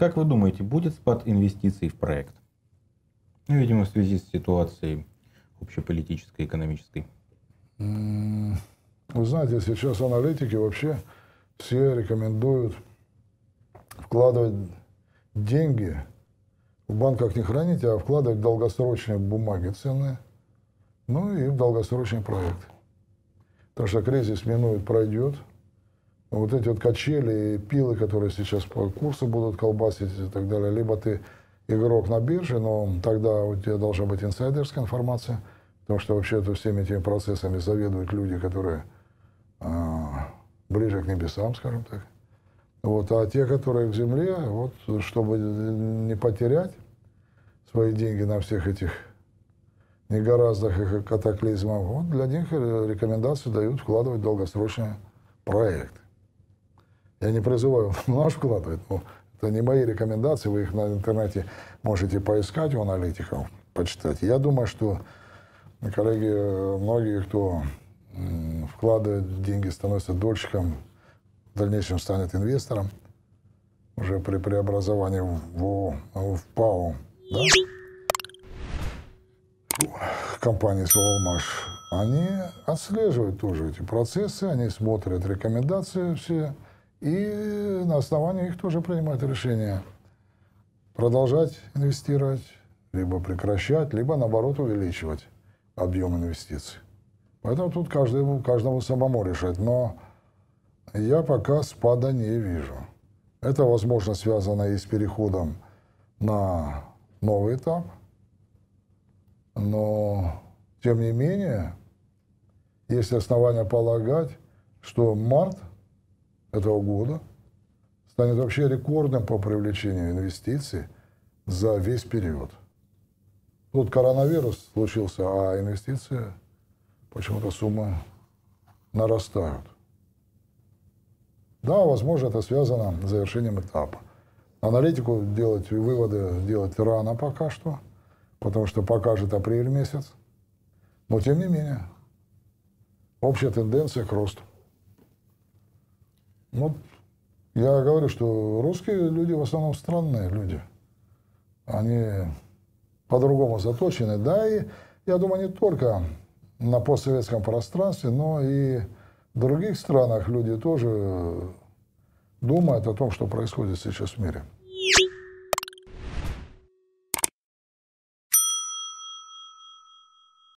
Как вы думаете, будет спад инвестиций в проект? Ну, видимо, в связи с ситуацией общеполитической, экономической. Вы знаете, сейчас аналитики вообще все рекомендуют вкладывать деньги в банках не хранить, а вкладывать в долгосрочные бумаги ценные, ну и в долгосрочный проект. Потому что кризис минует, пройдет – вот эти вот качели и пилы, которые сейчас по курсу будут колбасить и так далее, либо ты игрок на бирже, но тогда у тебя должна быть инсайдерская информация, потому что вообще-то всеми этими процессами заведуют люди, которые э, ближе к небесам, скажем так. Вот, а те, которые к земле, вот, чтобы не потерять свои деньги на всех этих негораздах и катаклизмах, вот для них рекомендации дают вкладывать долгосрочные проекты. Я не призываю наш вкладывать, но это не мои рекомендации, вы их на интернете можете поискать у аналитиков, почитать. Я думаю, что коллеги, многие, кто вкладывает деньги, становится дольщиком, в дальнейшем станет инвестором уже при преобразовании в, в, в ПАО, да? компании Соломаш, они отслеживают тоже эти процессы, они смотрят рекомендации все, и на основании их тоже принимают решение продолжать инвестировать, либо прекращать, либо наоборот увеличивать объем инвестиций. Поэтому тут каждому, каждому самому решать. Но я пока спада не вижу. Это, возможно, связано и с переходом на новый этап. Но, тем не менее, есть основания полагать, что март – этого года станет вообще рекордным по привлечению инвестиций за весь период. Тут коронавирус случился, а инвестиции почему-то суммы нарастают. Да, возможно, это связано с завершением этапа. Аналитику делать и выводы делать рано пока что, потому что покажет апрель месяц. Но тем не менее, общая тенденция к росту. Вот ну, я говорю, что русские люди в основном странные люди. Они по-другому заточены. Да, и я думаю, не только на постсоветском пространстве, но и в других странах люди тоже думают о том, что происходит сейчас в мире.